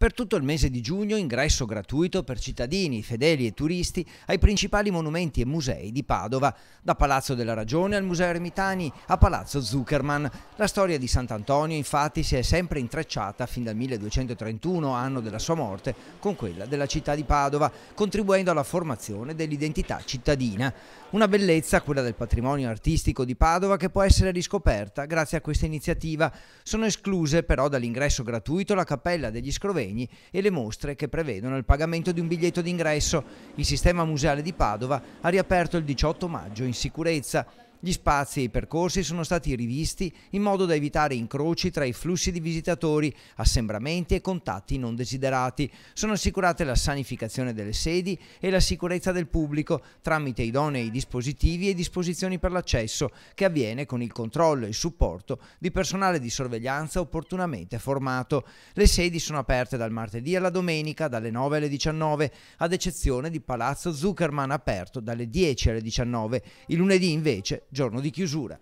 Per tutto il mese di giugno ingresso gratuito per cittadini, fedeli e turisti ai principali monumenti e musei di Padova, da Palazzo della Ragione al Museo Ermitani a Palazzo Zuckerman. La storia di Sant'Antonio infatti si è sempre intrecciata fin dal 1231, anno della sua morte, con quella della città di Padova, contribuendo alla formazione dell'identità cittadina. Una bellezza, quella del patrimonio artistico di Padova, che può essere riscoperta grazie a questa iniziativa. Sono escluse però dall'ingresso gratuito la Cappella degli Scroventi convegni e le mostre che prevedono il pagamento di un biglietto d'ingresso. Il sistema museale di Padova ha riaperto il 18 maggio in sicurezza. Gli spazi e i percorsi sono stati rivisti in modo da evitare incroci tra i flussi di visitatori, assembramenti e contatti non desiderati. Sono assicurate la sanificazione delle sedi e la sicurezza del pubblico tramite idonei dispositivi e disposizioni per l'accesso, che avviene con il controllo e il supporto di personale di sorveglianza opportunamente formato. Le sedi sono aperte dal martedì alla domenica dalle 9 alle 19, ad eccezione di Palazzo Zuckerman aperto dalle 10 alle 19. Il lunedì invece giorno di chiusura.